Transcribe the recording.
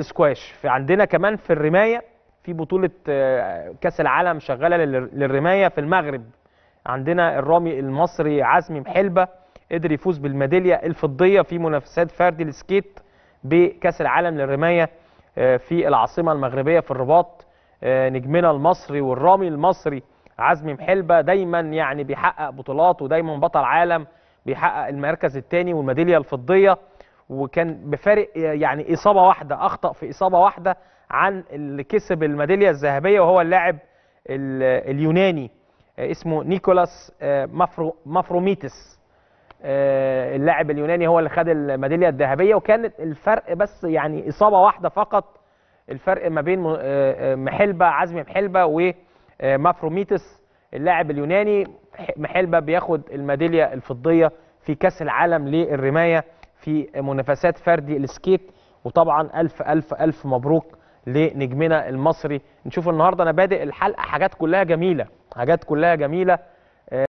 سكواش في عندنا كمان في الرمايه في بطوله آه، كاس العالم شغاله للرمايه في المغرب عندنا الرامي المصري عزمي محلبه قدر يفوز بالميداليه الفضيه في منافسات فردي السكيت بكاس العالم للرمايه آه، في العاصمه المغربيه في الرباط آه، نجمنا المصري والرامي المصري عزمي محلبه دايما يعني بيحقق بطولات ودايما بطل عالم بيحقق المركز الثاني والميداليه الفضيه وكان بفارق يعني اصابه واحده اخطا في اصابه واحده عن اللي كسب الميداليه الذهبيه وهو اللاعب اليوناني اسمه نيكولاس آه، مفرو مفروميتس آه، اللاعب اليوناني هو اللي خد الميداليه الذهبيه وكانت الفرق بس يعني اصابه واحده فقط الفرق ما بين آه، محلبه عزمي محلبه ومفروميتس اللاعب اليوناني محلبه بياخد الميداليه الفضيه في كاس العالم للرمايه في منافسات فردي السكيت وطبعا ألف ألف ألف مبروك لنجمنا المصري نشوف النهارده أنا بادئ الحلقة حاجات كلها جميلة حاجات كلها جميلة